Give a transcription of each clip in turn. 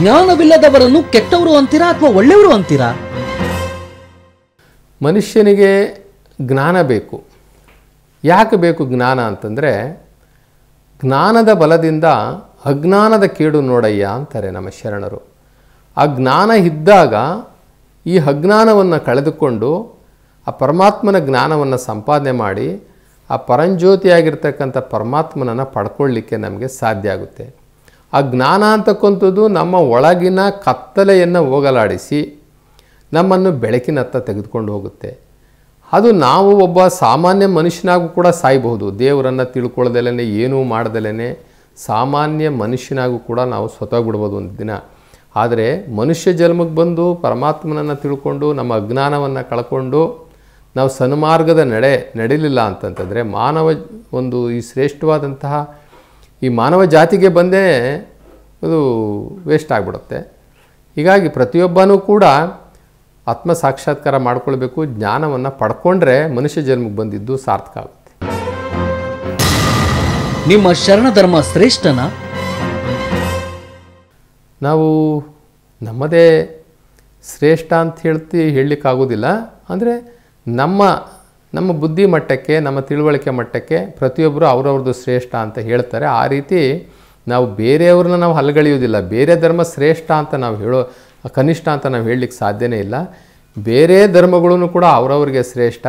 ಜ್ಞಾನವಿಲ್ಲದವರನ್ನು ಕೆಟ್ಟವರು ಅಂತೀರಾ ಅಥವಾ ಒಳ್ಳೆಯವರು ಅಂತೀರಾ ಮನುಷ್ಯನಿಗೆ ಜ್ಞಾನ ಬೇಕು ಯಾಕೆ ಬೇಕು ಜ್ಞಾನ ಅಂತಂದರೆ ಜ್ಞಾನದ ಬಲದಿಂದ ಅಜ್ಞಾನದ ಕೇಡು ನೋಡಯ್ಯ ಅಂತಾರೆ ನಮ್ಮ ಶರಣರು ಆ ಜ್ಞಾನ ಇದ್ದಾಗ ಈ ಅಜ್ಞಾನವನ್ನು ಕಳೆದುಕೊಂಡು ಆ ಪರಮಾತ್ಮನ ಜ್ಞಾನವನ್ನು ಸಂಪಾದನೆ ಮಾಡಿ ಆ ಪರಂಜ್ಯೋತಿಯಾಗಿರ್ತಕ್ಕಂಥ ಪರಮಾತ್ಮನನ್ನು ಪಡ್ಕೊಳ್ಳಿಕ್ಕೆ ನಮಗೆ ಸಾಧ್ಯ ಆಗುತ್ತೆ ಆ ಜ್ಞಾನ ಅಂತಕ್ಕಂಥದ್ದು ನಮ್ಮ ಒಳಗಿನ ಕತ್ತಲೆಯನ್ನು ಹೋಗಲಾಡಿಸಿ ನಮ್ಮನ್ನು ಬೆಳಕಿನತ್ತ ತೆಗೆದುಕೊಂಡು ಹೋಗುತ್ತೆ ಅದು ನಾವು ಒಬ್ಬ ಸಾಮಾನ್ಯ ಮನುಷ್ಯನಾಗೂ ಕೂಡ ಸಾಯಬಹುದು ದೇವರನ್ನು ತಿಳ್ಕೊಳ್ಳದಲ್ಲೇ ಏನೂ ಮಾಡ್ದಲೇ ಸಾಮಾನ್ಯ ಮನುಷ್ಯನಾಗೂ ಕೂಡ ನಾವು ಸ್ವತಃ ಬಿಡ್ಬೋದು ಒಂದು ದಿನ ಆದರೆ ಮನುಷ್ಯ ಜನ್ಮಕ್ಕೆ ಬಂದು ಪರಮಾತ್ಮನನ್ನು ತಿಳ್ಕೊಂಡು ನಮ್ಮ ಅಜ್ಞಾನವನ್ನು ಕಳ್ಕೊಂಡು ನಾವು ಸನ್ಮಾರ್ಗದ ನಡೆ ನಡೀಲಿಲ್ಲ ಅಂತಂತಂದರೆ ಮಾನವ ಒಂದು ಈ ಶ್ರೇಷ್ಠವಾದಂತಹ ಈ ಮಾನವ ಜಾತಿಗೆ ಬಂದೇ ಅದು ವೇಸ್ಟ್ ಆಗಿಬಿಡುತ್ತೆ ಹೀಗಾಗಿ ಪ್ರತಿಯೊಬ್ಬನೂ ಕೂಡ ಆತ್ಮ ಸಾಕ್ಷಾತ್ಕಾರ ಮಾಡ್ಕೊಳ್ಬೇಕು ಜ್ಞಾನವನ್ನು ಪಡ್ಕೊಂಡ್ರೆ ಮನುಷ್ಯ ಜನ್ಮಕ್ಕೆ ಬಂದಿದ್ದು ಸಾರ್ಥಕ ಆಗುತ್ತೆ ನಿಮ್ಮ ಶರಣಧರ್ಮ ಶ್ರೇಷ್ಠನ ನಾವು ನಮ್ಮದೇ ಶ್ರೇಷ್ಠ ಅಂತ ಹೇಳ್ತಿ ಹೇಳಲಿಕ್ಕಾಗೋದಿಲ್ಲ ಅಂದರೆ ನಮ್ಮ ನಮ್ಮ ಬುದ್ಧಿ ಮಟ್ಟಕ್ಕೆ ನಮ್ಮ ತಿಳುವಳಿಕೆ ಮಟ್ಟಕ್ಕೆ ಪ್ರತಿಯೊಬ್ಬರು ಅವರವ್ರದ್ದು ಶ್ರೇಷ್ಠ ಅಂತ ಹೇಳ್ತಾರೆ ಆ ರೀತಿ ನಾವು ಬೇರೆಯವ್ರನ್ನ ನಾವು ಹಲಗಳಿಯೋದಿಲ್ಲ ಬೇರೆ ಧರ್ಮ ಶ್ರೇಷ್ಠ ಅಂತ ನಾವು ಹೇಳೋ ಕನಿಷ್ಠ ಅಂತ ನಾವು ಹೇಳಲಿಕ್ಕೆ ಸಾಧ್ಯನೇ ಇಲ್ಲ ಬೇರೆ ಧರ್ಮಗಳೂ ಕೂಡ ಅವರವ್ರಿಗೆ ಶ್ರೇಷ್ಠ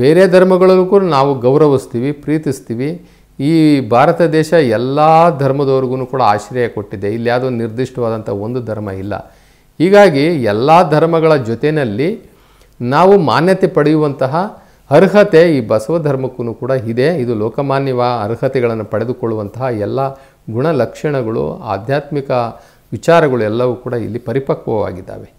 ಬೇರೆ ಧರ್ಮಗಳಲ್ಲೂ ಕೂಡ ನಾವು ಗೌರವಿಸ್ತೀವಿ ಪ್ರೀತಿಸ್ತೀವಿ ಈ ಭಾರತ ದೇಶ ಎಲ್ಲ ಧರ್ಮದವ್ರಿಗೂ ಕೂಡ ಆಶ್ರಯ ಕೊಟ್ಟಿದೆ ಇಲ್ಲಿ ಯಾವುದೋ ನಿರ್ದಿಷ್ಟವಾದಂಥ ಒಂದು ಧರ್ಮ ಇಲ್ಲ ಹೀಗಾಗಿ ಎಲ್ಲ ಧರ್ಮಗಳ ಜೊತೆಯಲ್ಲಿ ನಾವು ಮಾನ್ಯತೆ ಪಡೆಯುವಂತಹ ಅರ್ಹತೆ ಈ ಬಸವ ಧರ್ಮಕ್ಕೂ ಕೂಡ ಇದೆ ಇದು ಲೋಕಮಾನ್ಯವ ಅರ್ಹತೆಗಳನ್ನು ಪಡೆದುಕೊಳ್ಳುವಂತಹ ಎಲ್ಲ ಗುಣಲಕ್ಷಣಗಳು ಆಧ್ಯಾತ್ಮಿಕ ವಿಚಾರಗಳು ಎಲ್ಲವೂ ಕೂಡ ಇಲ್ಲಿ ಪರಿಪಕ್ವವಾಗಿದ್ದಾವೆ